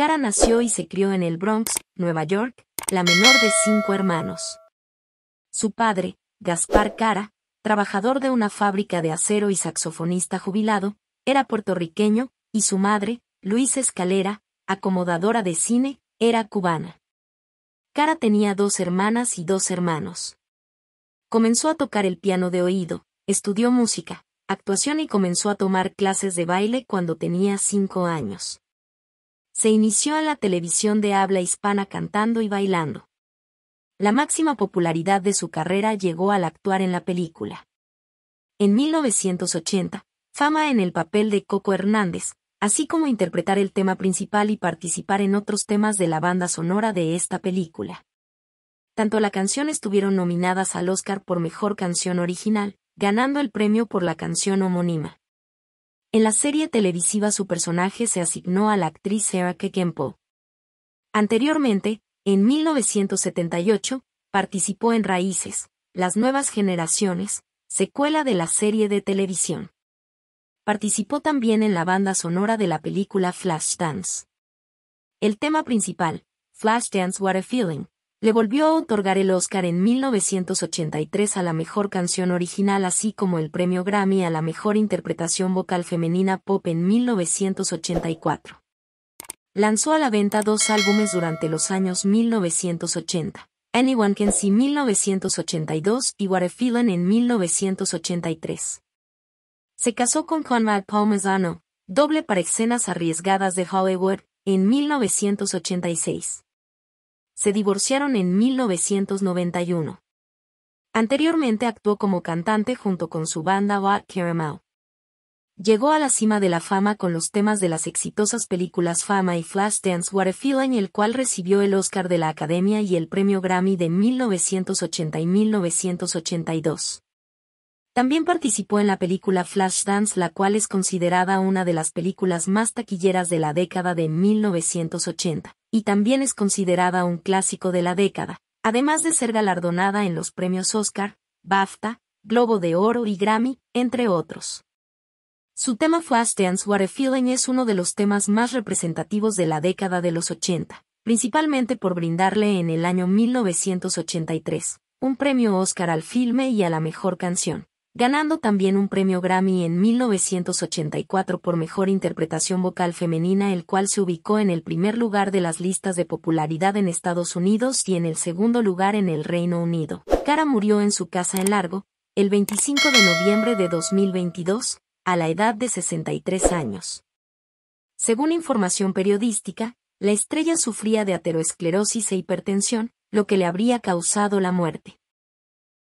Cara nació y se crió en el Bronx, Nueva York, la menor de cinco hermanos. Su padre, Gaspar Cara, trabajador de una fábrica de acero y saxofonista jubilado, era puertorriqueño, y su madre, Luis Escalera, acomodadora de cine, era cubana. Cara tenía dos hermanas y dos hermanos. Comenzó a tocar el piano de oído, estudió música, actuación y comenzó a tomar clases de baile cuando tenía cinco años se inició en la televisión de habla hispana cantando y bailando. La máxima popularidad de su carrera llegó al actuar en la película. En 1980, fama en el papel de Coco Hernández, así como interpretar el tema principal y participar en otros temas de la banda sonora de esta película. Tanto la canción estuvieron nominadas al Oscar por Mejor Canción Original, ganando el premio por la canción homónima. En la serie televisiva su personaje se asignó a la actriz Sarah Kempo. Anteriormente, en 1978, participó en Raíces, Las Nuevas Generaciones, secuela de la serie de televisión. Participó también en la banda sonora de la película Flashdance. El tema principal, Flashdance What a Feeling, le volvió a otorgar el Oscar en 1983 a la mejor canción original así como el premio Grammy a la mejor interpretación vocal femenina pop en 1984. Lanzó a la venta dos álbumes durante los años 1980, Anyone Can See 1982 y What a Feeling en 1983. Se casó con Conrad Palmezano, doble para escenas arriesgadas de Hollywood, en 1986 se divorciaron en 1991. Anteriormente actuó como cantante junto con su banda What Caramel. Llegó a la cima de la fama con los temas de las exitosas películas Fama y Flashdance What a Feeling, el cual recibió el Oscar de la Academia y el Premio Grammy de 1980 y 1982. También participó en la película Flashdance, la cual es considerada una de las películas más taquilleras de la década de 1980 y también es considerada un clásico de la década, además de ser galardonada en los premios Oscar, BAFTA, Globo de Oro y Grammy, entre otros. Su tema Fast Dance What Feeling es uno de los temas más representativos de la década de los 80, principalmente por brindarle en el año 1983 un premio Oscar al filme y a la mejor canción ganando también un premio Grammy en 1984 por Mejor Interpretación Vocal Femenina, el cual se ubicó en el primer lugar de las listas de popularidad en Estados Unidos y en el segundo lugar en el Reino Unido. Cara murió en su casa en Largo, el 25 de noviembre de 2022, a la edad de 63 años. Según información periodística, la estrella sufría de ateroesclerosis e hipertensión, lo que le habría causado la muerte.